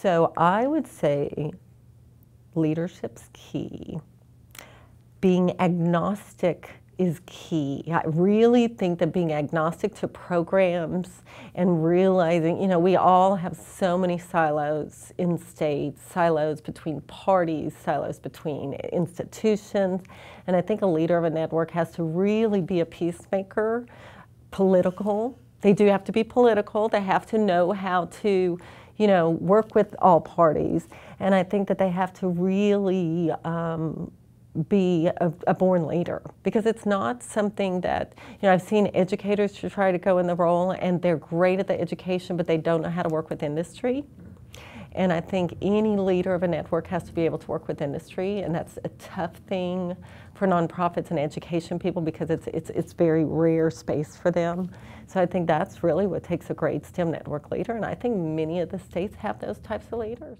So I would say leadership's key. Being agnostic is key. I really think that being agnostic to programs and realizing, you know, we all have so many silos in states, silos between parties, silos between institutions. And I think a leader of a network has to really be a peacemaker, political. They do have to be political. They have to know how to you know, work with all parties. And I think that they have to really um, be a, a, born leader because it's not something that you know I've seen educators to try to go in the role and they're great at the education but they don't know how to work with industry. And I think any leader of a network has to be able to work with industry, and that's a tough thing for nonprofits and education people because it's, it's, it's very rare space for them. So I think that's really what takes a great STEM network leader, and I think many of the states have those types of leaders.